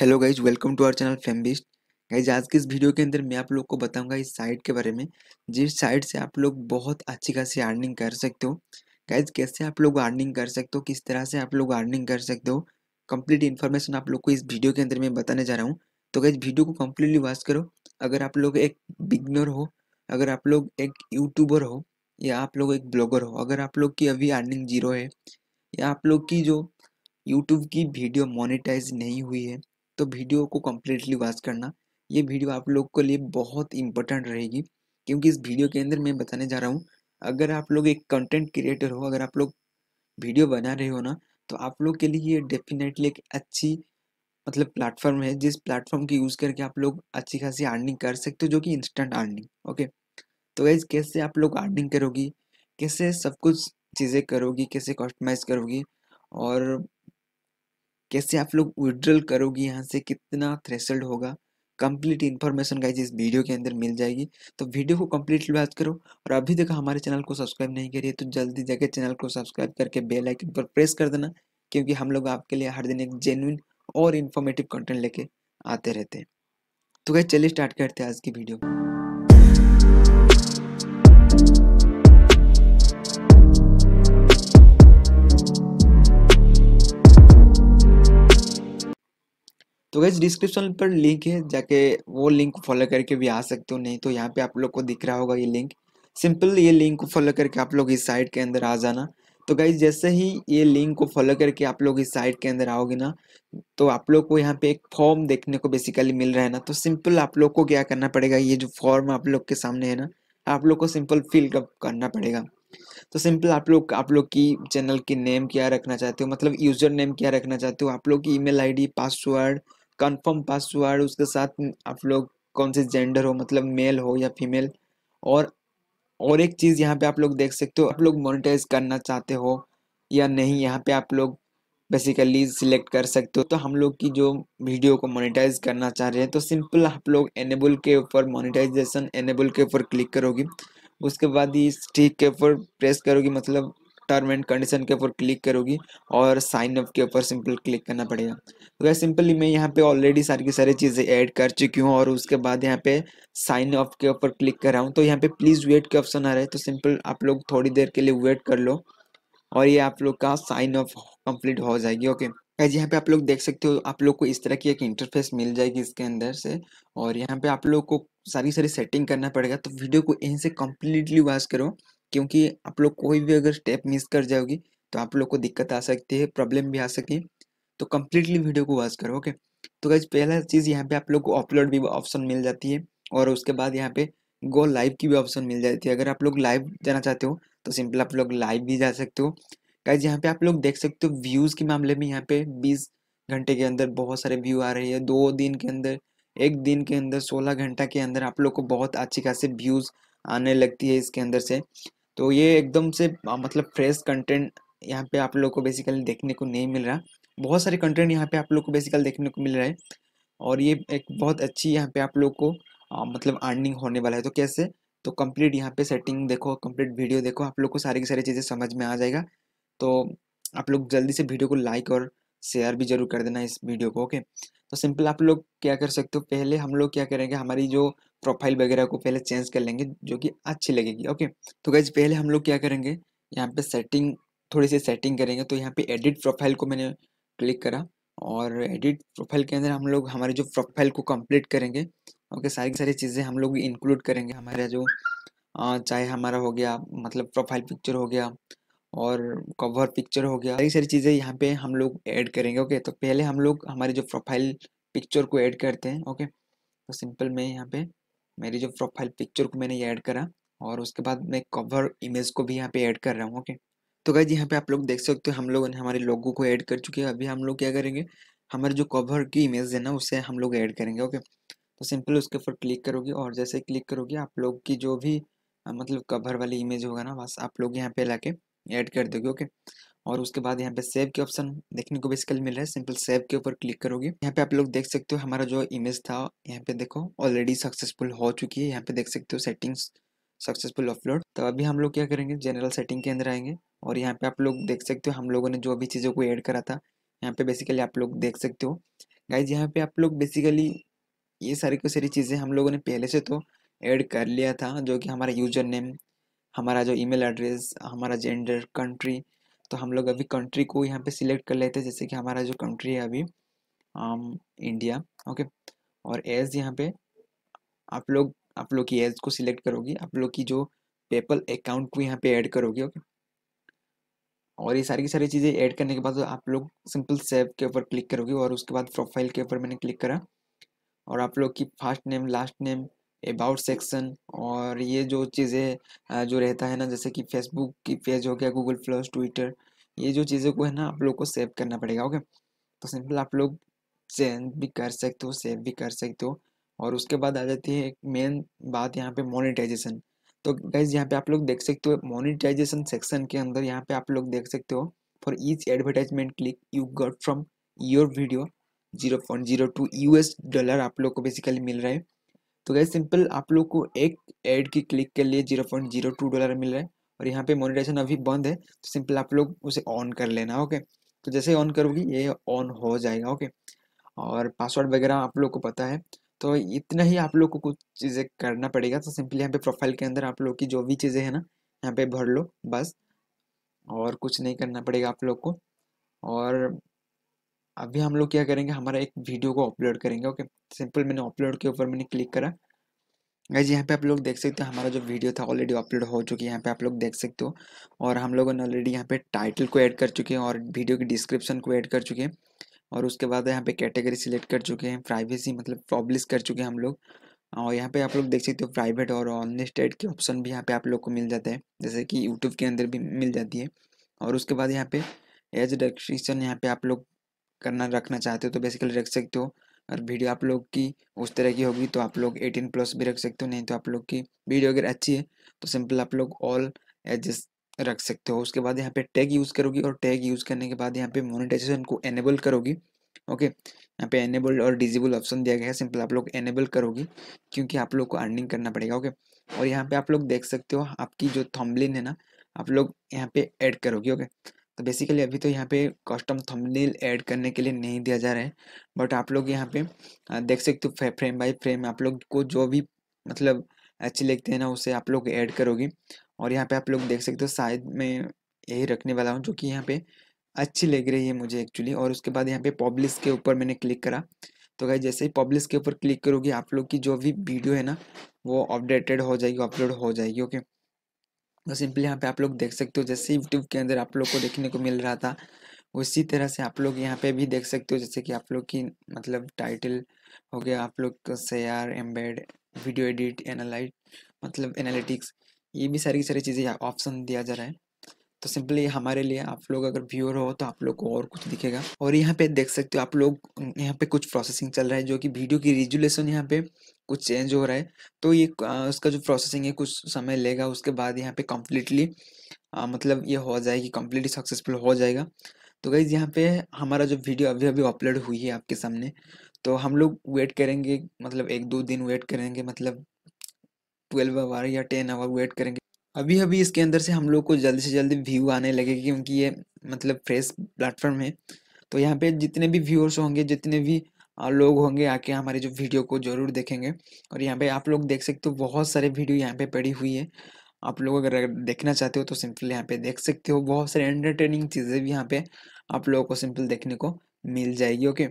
Hello guys welcome to our channel फेमबिस्ट guys आज के इस वीडियो के अंदर मैं आप लोग को बताऊंगा इस साइट के बारे में जिस साइट से आप लोग बहुत अच्छी खासी अर्निंग कर सकते हो गाइज कैसे आप लोग अर्निंग कर सकते हो किस तरह से आप लोग अर्निंग कर सकते हो कंप्लीट इन्फॉर्मेशन आप लोग को इस वीडियो के अंदर मैं बताने जा रहा हूँ तो गाइज वीडियो को कम्प्लीटली वॉच करो अगर आप लोग एक बिगनर हो अगर आप लोग एक यूट्यूबर हो या आप लोग एक ब्लॉगर हो अगर आप लोग की अभी अर्निंग जीरो है या आप लोग की जो यूट्यूब की वीडियो मोनिटाइज नहीं हुई है तो वीडियो को कम्प्लीटली वॉच करना ये वीडियो आप लोग के लिए बहुत इंपॉर्टेंट रहेगी क्योंकि इस वीडियो के अंदर मैं बताने जा रहा हूँ अगर आप लोग एक कंटेंट क्रिएटर हो अगर आप लोग वीडियो बना रहे हो ना तो आप लोग के लिए ये डेफिनेटली एक अच्छी मतलब प्लेटफॉर्म है जिस प्लेटफॉर्म की यूज़ करके आप लोग अच्छी खासी अर्निंग कर सकते हो जो कि इंस्टेंट अर्निंग ओके तो गाइज कैसे आप लोग अर्निंग करोगी कैसे सब कुछ चीज़ें करोगी कैसे कस्टमाइज करोगी और कैसे आप लोग विड्रॉल करोगे यहाँ से कितना थ्रेसल्ड होगा कंप्लीट इन्फॉर्मेशन गाइज इस वीडियो के अंदर मिल जाएगी तो वीडियो को कम्प्लीटली बात करो और अभी तक हमारे चैनल को सब्सक्राइब नहीं करिए तो जल्दी जाकर चैनल को सब्सक्राइब करके बेल आइकन पर प्रेस कर देना क्योंकि हम लोग आपके लिए हर दिन एक जेन्यून और इन्फॉर्मेटिव कंटेंट लेके आते रहते हैं तो गाइज चलिए स्टार्ट करते हैं आज की वीडियो को तो गैस डिस्क्रिप्शन पर लिंक है जाके वो लिंक फॉलो करके भी आ सकते हो नहीं तो यहाँ पे आप लोग को दिख रहा होगा ये लिंक सिंपल ये लिंक को फॉलो करके आप लोग इस साइट के अंदर आ जाना तो गाइज जैसे ही ये लिंक को फॉलो करके आप लोग इस साइट के अंदर आओगे ना तो आप लोग को यहाँ पे एक फॉर्म देखने को बेसिकली मिल रहा है ना तो सिंपल आप लोग को क्या करना पड़ेगा ये जो फॉर्म आप लोग के सामने है ना आप लोग को सिंपल फिल अप करना पड़ेगा तो सिंपल आप लोग आप लोग की चैनल की नेम क्या रखना चाहते हो मतलब यूजर नेम क्या रखना चाहते हो आप लोग की email ID password confirm password उसके साथ आप लोग कौन से जेंडर हो मतलब मेल हो या फीमेल और और एक चीज़ यहाँ पे आप लोग देख सकते हो आप लोग मोनिटाइज करना चाहते हो या नहीं यहाँ पे आप लोग बेसिकली सिलेक्ट कर सकते हो तो हम लोग की जो वीडियो को मोनिटाइज करना चाह रहे हैं तो सिंपल आप लोग एनेबल के ऊपर मोनिटाइजेशन एनेबल के ऊपर क्लिक करोगी उसके बाद ही ठीक के ऊपर प्रेस करोगी मतलब टर्म एंड कंडीशन के ऊपर क्लिक करोगी और साइन अप के ऊपर सिंपल क्लिक करना पड़ेगा तो क्या सिंपली मैं यहाँ पे ऑलरेडी सारी की सारी चीज़ें ऐड कर चुकी हूँ और उसके बाद यहाँ पे साइन अप के ऊपर क्लिक कर रहा हूँ तो यहाँ पे प्लीज़ वेट के ऑप्शन आ रहा है तो सिंपल आप लोग थोड़ी देर के लिए वेट कर लो और ये आप लोग का साइन अप कम्प्लीट हो जाएगी ओके ऐसे यहाँ पे आप लोग देख सकते हो आप लोग को इस तरह की एक इंटरफेस मिल जाएगी इसके अंदर से और यहाँ पे आप लोग को सारी सारी सेटिंग करना पड़ेगा तो वीडियो को यहीं से कम्प्लीटली वॉच करो क्योंकि आप लोग कोई भी अगर स्टेप मिस कर जाओगी तो आप लोग को दिक्कत आ सकती है प्रॉब्लम भी आ सकती है तो कम्प्लीटली वीडियो को वॉच करो ओके तो गाइज पहला चीज़ यहाँ पे आप लोग को अपलोड भी ऑप्शन मिल जाती है और उसके बाद यहाँ पे गो लाइव की भी ऑप्शन मिल जाती है अगर आप लोग लाइव जाना चाहते हो तो सिंपल आप लोग लाइव भी जा सकते हो गाइज यहाँ पे आप लोग देख सकते हो व्यूज़ के मामले में यहाँ पे बीस घंटे के अंदर बहुत सारे व्यू आ रहे हैं दो दिन के अंदर एक दिन के अंदर सोलह घंटा के अंदर आप लोग को बहुत अच्छी खासी व्यूज़ आने लगती है इसके अंदर से तो ये एकदम से मतलब फ्रेश कंटेंट यहाँ पे आप लोग को बेसिकली देखने को नहीं मिल रहा बहुत सारे कंटेंट यहाँ पे आप लोग को बेसिकली देखने को मिल रहा है और ये एक बहुत अच्छी यहाँ पे आप लोग को आ, मतलब अर्निंग होने वाला है तो कैसे तो कंप्लीट यहाँ पे सेटिंग देखो कंप्लीट वीडियो देखो आप लोग को सारी की सारी चीज़ें समझ में आ जाएगा तो आप लोग जल्दी से वीडियो को लाइक और शेयर भी जरूर कर देना इस वीडियो को ओके तो सिंपल आप लोग क्या कर सकते हो पहले हम लोग क्या करेंगे हमारी जो प्रोफाइल वगैरह को पहले चेंज कर लेंगे जो कि अच्छी लगेगी ओके तो गैज पहले हम लोग क्या करेंगे यहाँ पे सेटिंग थोड़ी सी सेटिंग करेंगे तो यहाँ पे एडिट प्रोफाइल को मैंने क्लिक करा और एडिट प्रोफाइल के अंदर हम लोग हमारे जो प्रोफाइल को कंप्लीट करेंगे ओके सारी सारी चीज़ें हम लोग इंक्लूड करेंगे हमारा जो चाहे हमारा हो गया मतलब प्रोफाइल पिक्चर हो गया और कवर पिक्चर हो गया सारी सारी चीज़ें यहाँ पे हम लोग ऐड करेंगे ओके तो पहले हम लोग हमारे जो प्रोफाइल पिक्चर को ऐड करते हैं ओके तो सिंपल मैं यहाँ पे मेरी जो प्रोफाइल पिक्चर को मैंने ऐड करा और उसके बाद मैं कवर इमेज को भी यहाँ पे ऐड कर रहा हूँ ओके तो गाइज यहाँ पे आप लोग देख सकते हो हम लोगों ने हमारे लोगों को ऐड कर चुके हैं अभी हम लोग क्या करेंगे हमारे जो कवर की इमेज है ना उसे हम लोग ऐड करेंगे ओके तो सिंपल उसके ऊपर क्लिक करोगे और जैसे क्लिक करोगे आप लोग की जो भी मतलब कवर वाली इमेज होगा ना बस आप लोग यहाँ पे ला ऐड कर दोगे ओके और उसके बाद यहाँ पे सेव के ऑप्शन देखने को बेसिकली मिल रहा है सिंपल सेव के ऊपर क्लिक करोगे यहाँ पे आप लोग देख सकते हो हमारा जो इमेज था यहाँ पे देखो ऑलरेडी सक्सेसफुल हो चुकी है यहाँ पे देख सकते हो सेटिंग्स सक्सेसफुल अपलोड तो अभी हम लोग क्या करेंगे जनरल सेटिंग के अंदर आएंगे और यहाँ पे आप लोग देख सकते हो हम लोगों ने जो भी चीज़ों को ऐड करा था यहाँ पे बेसिकली आप लोग देख सकते हो गाइज यहाँ पे आप लोग बेसिकली ये सारी को सारी चीज़ें हम लोगों ने पहले से तो ऐड कर लिया था जो कि हमारा यूजर नेम हमारा जो ईमेल एड्रेस हमारा जेंडर कंट्री तो हम लोग अभी कंट्री को यहाँ पे सिलेक्ट कर लेते हैं जैसे कि हमारा जो कंट्री है अभी आम, इंडिया ओके और एज यहाँ पे आप लोग आप लोग की एज को सिलेक्ट करोगी आप लोग की जो पेपल अकाउंट को यहाँ पे ऐड करोगे ओके और ये सारी की सारी चीज़ें ऐड करने के बाद तो आप लोग सिंपल सेव के ऊपर क्लिक करोगे और उसके बाद प्रोफाइल के ऊपर मैंने क्लिक करा और आप लोग की first name last name about section और ये जो चीज़ें जो रहता है ना जैसे कि फेसबुक की पेज हो गया गूगल प्लस ट्विटर ये जो चीज़ों को है ना आप लोग को सेव करना पड़ेगा ओके तो सिंपल आप लोग चेंज भी कर सकते हो सेव भी कर सकते हो और उसके बाद आ जाती है एक मेन बात यहाँ पे मोनेटाइजेशन तो गाइज यहाँ पे आप लोग देख सकते हो मोनेटाइजेशन सेक्शन के अंदर यहाँ पे आप लोग देख सकते हो for each advertisement click you got from your video zero point zero two U S dollar आप लोग को बेसिकली मिल रहा है तो गैस सिंपल आप लोग को एक एड की क्लिक के लिए zero point zero two dollar मिल रहा है और यहाँ पे मोनिटाइजेशन अभी बंद है तो सिंपल आप लोग उसे ऑन कर लेना ओके तो जैसे ऑन करोगी ये ऑन हो जाएगा ओके और पासवर्ड वगैरह आप लोग को पता है तो इतना ही आप लोग को कुछ चीज़ें करना पड़ेगा तो सिंपली यहाँ पे प्रोफाइल के अंदर आप लोग की जो भी चीज़ें हैं ना यहाँ पे भर लो बस और कुछ नहीं करना पड़ेगा आप लोग को और अभी हम लोग क्या करेंगे हमारा एक वीडियो को अपलोड करेंगे ओके सिंपल मैंने अपलोड के ऊपर मैंने क्लिक करा गाइज यहाँ पे आप लोग देख सकते हो हमारा जो वीडियो था ऑलरेडी अपलोड हो चुकी है यहाँ पे आप लोग देख सकते हो और हम लोगों ने ऑलरेडी यहाँ पे टाइटल को ऐड कर चुके हैं और वीडियो की डिस्क्रिप्शन को ऐड कर चुके हैं और उसके बाद यहाँ पे कैटेगरी सिलेक्ट कर चुके हैं प्राइवेसी मतलब पब्लिश कर चुके हैं हम लोग और यहाँ पे आप लोग देख सकते हो प्राइवेट और अनलिस्टेड के ऑप्शन भी यहाँ पे आप लोग को मिल जाता है जैसे कि यूट्यूब के अंदर भी मिल जाती है और उसके बाद यहाँ पे एज डिस्क्रिप्शन यहाँ पे आप लोग करना रखना चाहते हो तो बेसिकली रख सकते हो और वीडियो आप लोग की उस तरह की होगी तो आप लोग एटीन प्लस भी रख सकते हो नहीं तो आप लोग की वीडियो अगर अच्छी है तो सिंपल आप लोग ऑल एडजस्ट रख सकते हो उसके बाद यहाँ पे टैग यूज़ करोगी और टैग यूज़ करने के बाद यहाँ पे मोनेटाइजेशन को एनेबल करोगी ओके यहाँ पे एनेबल और डिजिबल ऑप्शन दिया गया है सिंपल आप लोग एनेबल करोगी क्योंकि आप लोग को अर्निंग करना पड़ेगा ओके और यहाँ पे आप लोग देख सकते हो आपकी जो थम्बलिन है ना आप लोग यहाँ पे ऐड करोगे ओके तो बेसिकली अभी तो यहाँ पे कस्टम थंबनेल ऐड करने के लिए नहीं दिया जा रहा है बट आप लोग यहाँ पे देख सकते हो फ्रेम बाय फ्रेम आप लोग को जो भी मतलब अच्छी लगते हैं ना उसे आप लोग ऐड करोगे और यहाँ पे आप लोग देख सकते हो शायद मैं यही रखने वाला हूँ जो कि यहाँ पे अच्छी लग रही है मुझे एक्चुअली और उसके बाद यहाँ पे पब्लिश के ऊपर मैंने क्लिक करा तो भाई जैसे ही पब्लिश के ऊपर क्लिक करोगे आप लोग की जो भी वीडियो है ना वो अपडेटेड हो जाएगी अपलोड हो जाएगी ओके okay? तो सिंपली यहाँ पे आप लोग देख सकते हो जैसे यूट्यूब के अंदर आप लोग को देखने को मिल रहा था उसी तरह से आप लोग यहाँ पे भी देख सकते हो जैसे कि आप लोग की मतलब टाइटल हो गया आप लोग का आर एम्बेड वीडियो एडिट एनालाइट मतलब एनालिटिक्स ये भी सारी सारी चीज़ें ऑप्शन दिया जा रहा है तो सिंपली हमारे लिए आप लोग अगर व्यूअर हो तो आप लोग को और कुछ दिखेगा और यहाँ पे देख सकते हो आप लोग यहाँ पे कुछ प्रोसेसिंग चल रहा है जो कि वीडियो की रेजुलेशन यहाँ पे कुछ चेंज हो रहा है तो ये उसका जो प्रोसेसिंग है कुछ समय लेगा उसके बाद यहाँ पे कम्प्लीटली मतलब ये हो जाएगी कम्प्लीटली सक्सेसफुल हो जाएगा तो गाइज़ यहाँ पे हमारा जो वीडियो अभी अभी अपलोड हुई है आपके सामने तो हम लोग वेट करेंगे मतलब एक दो दिन वेट करेंगे मतलब ट्वेल्व आवर या टेन आवर वेट करेंगे अभी अभी इसके अंदर से हम लोग को जल्दी से जल्दी व्यू आने लगे क्योंकि ये मतलब फ्रेश प्लेटफॉर्म है तो यहाँ पे जितने भी व्यूअर्स होंगे जितने भी लोग होंगे आके हमारे जो वीडियो को जरूर देखेंगे और यहाँ पे आप लोग देख सकते हो बहुत सारे वीडियो यहाँ पे पड़ी हुई है आप लोग अगर देखना चाहते हो तो सिंपल यहाँ पे देख सकते हो बहुत सारे एंटरटेनिंग चीज़ें भी यहाँ पे आप लोगों को सिंपल देखने को मिल जाएगी ओके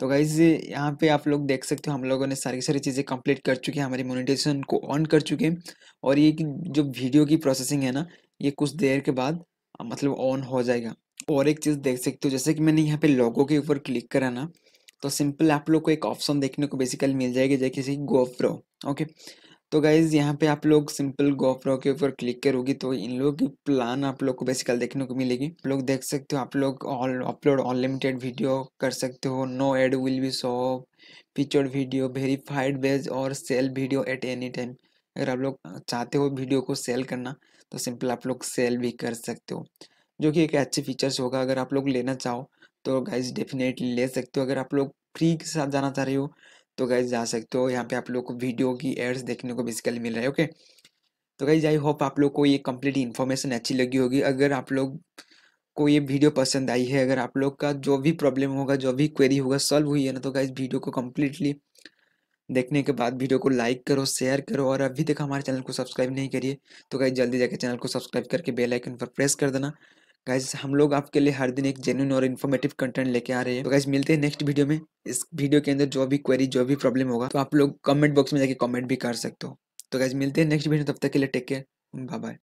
तो गाइज यहाँ पे आप लोग देख सकते हो हम लोगों ने सारी सारी चीज़ें कंप्लीट कर चुके हैं हमारी मोनिटेशन को ऑन कर चुके हैं और ये जो वीडियो की प्रोसेसिंग है ना ये कुछ देर के बाद मतलब ऑन हो जाएगा और एक चीज़ देख सकते हो जैसे कि मैंने यहाँ पे लोगो के ऊपर क्लिक करा ना तो सिंपल आप लोग को एक ऑप्शन देखने को बेसिकली मिल जाएगी जैसे कि गो प्रो ओके तो गाइज यहाँ पे आप लोग सिंपल गोप्रो के ऊपर क्लिक करोगे तो इन लोगों की प्लान आप लोग को बेसिकल देखने को मिलेगी आप लोग देख सकते हो आप लोग ऑल अपलोड अनलिमिटेड वीडियो कर सकते हो no ad will be so featured video verified badge और sell video at any time अगर आप लोग चाहते हो वीडियो को सेल करना तो सिंपल आप लोग सेल भी कर सकते हो जो कि एक अच्छे फीचर्स होगा अगर आप लोग लेना चाहो तो गाइज डेफिनेटली ले सकते हो अगर आप लोग फ्री के साथ जाना चाह रहे हो तो गाइज जा सकते हो यहाँ पे आप लोग को वीडियो की एड्स देखने को बेसिकली मिल रहा है ओके तो गाइज आई होप आप लोग को ये कंप्लीट इन्फॉर्मेशन अच्छी लगी होगी अगर आप लोग को ये वीडियो पसंद आई है अगर आप लोग का जो भी प्रॉब्लम होगा जो भी क्वेरी होगा सॉल्व हुई है ना तो गाइज वीडियो को कम्प्लीटली देखने के बाद वीडियो को लाइक करो शेयर करो और अभी तक हमारे चैनल को सब्सक्राइब नहीं करिए तो गाइज जल्दी जाकर चैनल को सब्सक्राइब करके बेल आइकन पर प्रेस कर देना गाइज हम लोग आपके लिए हर दिन एक जेन्यून और इन्फॉर्मेटिव कंटेंट लेके आ रहे हैं तो गाइज मिलते हैं नेक्स्ट वीडियो में इस वीडियो के अंदर जो भी क्वेरी जो भी प्रॉब्लम होगा तो आप लोग कमेंट बॉक्स में जाके कमेंट भी कर सकते हो तो गाइज मिलते हैं नेक्स्ट वीडियो तब तक के लिए टेक केयर बाय बाय